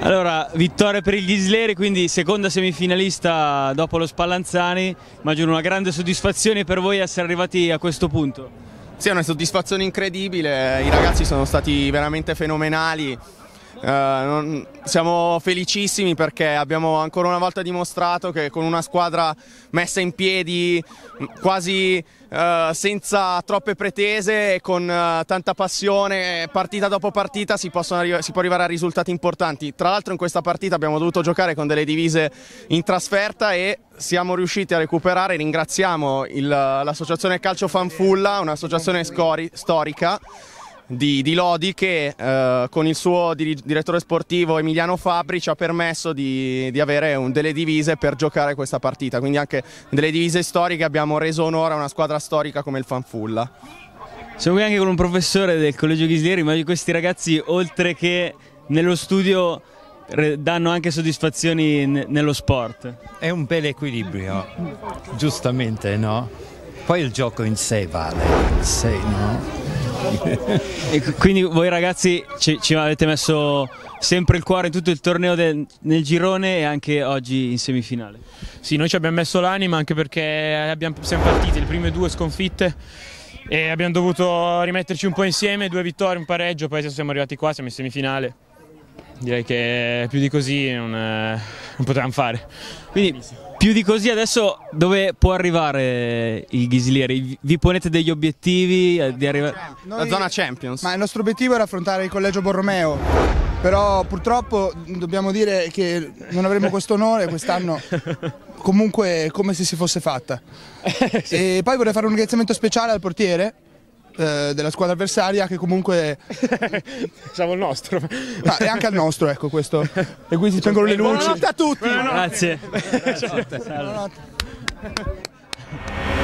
Allora, vittoria per il Ghisleri, quindi seconda semifinalista dopo lo Spallanzani. Immagino una grande soddisfazione per voi essere arrivati a questo punto. Sì, è una soddisfazione incredibile, i ragazzi sono stati veramente fenomenali. Eh, non, siamo felicissimi perché abbiamo ancora una volta dimostrato che con una squadra messa in piedi quasi eh, senza troppe pretese e con eh, tanta passione, partita dopo partita si, possono, si, può arrivare a risultati importanti. Tra l'altro in questa partita abbiamo dovuto giocare con delle divise in trasferta e siamo riusciti a recuperare, ringraziamo l'associazione Calcio Fanfulla, un'associazione storica di, di Lodi che eh, con il suo dir direttore sportivo Emiliano Fabri ci ha permesso di, di avere un, delle divise per giocare questa partita, quindi anche delle divise storiche abbiamo reso onore a una squadra storica come il Fanfulla. Siamo qui anche con un professore del Collegio Ghislieri, ma questi ragazzi oltre che nello studio danno anche soddisfazioni nello sport. È un bel equilibrio, giustamente, no? Poi il gioco in sé vale, in sé, no? quindi voi ragazzi ci, ci, avete messo sempre il cuore in tutto il torneo del, nel girone e anche oggi in semifinale. Sì, noi ci abbiamo messo l'anima anche perché abbiamo, siamo partiti le prime due sconfitte e abbiamo dovuto rimetterci un po' insieme, due vittorie, un pareggio, poi adesso siamo arrivati qua, siamo in semifinale direi che più di così non, eh, non potevamo fare. Quindi più di così adesso dove può arrivare il Ghislieri? Vi ponete degli obiettivi eh, di arrivare alla zona Champions? Ma il nostro obiettivo era affrontare il collegio Borromeo. Però purtroppo dobbiamo dire che non avremo questo onore quest'anno comunque come se si fosse fatta. sì. E poi vorrei fare un ringraziamento speciale al portiere eh, della squadra avversaria che comunque... Siamo il nostro. Ma ah, è anche al nostro, ecco questo. E qui si spengono le luci. Buonanotte a tutti! Buonanotte. Grazie. Buonanotte. Buonanotte.